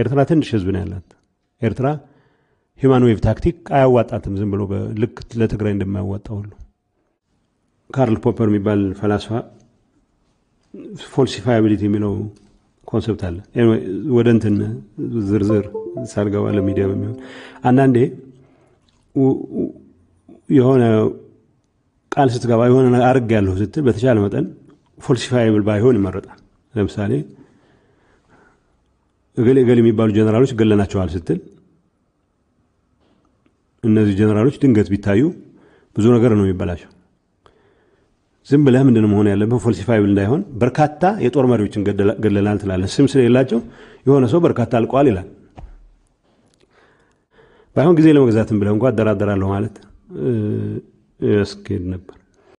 ኤርትራ ትንሽ ህዝብ ነው ያላት። ኤርትራ ሂማን ዌቭ ታክቲክ አያዋጣትም፣ ዝም ብሎ ልክ ለትግራይ እንደማያዋጣ ሁሉ። ካርል ፖፐር የሚባል ፈላስፋ ፎልሲፋያቢሊቲ የሚለው ኮንሰፕት አለ። ወደ እንትን ዝርዝር ሳልገባ ለሚዲያ በሚሆን አንዳንዴ የሆነ ቃል ስትገባ የሆነ አርግ ያለሁ ስትል በተቻለ መጠን ፎልሲፋያብል ባይሆን ይመረጣል። ለምሳሌ እገሌ እገሌ የሚባሉ ጀነራሎች ገለናቸዋል ስትል እነዚህ ጀነራሎች ድንገት ቢታዩ ብዙ ነገር ነው የሚበላቸው። ዝም ብለህ ምንድን መሆን ያለብህ ፎልሲፋይብል እንዳይሆን በርካታ የጦር መሪዎችን ገለናል ትላለህ። ስም ስለሌላቸው የሆነ ሰው በርካታ አልቋል ይላል። ባይሆን ጊዜ ለመግዛትም ብለህ እንኳ አደራደራለሁ ማለት ያስኬድ ነበር።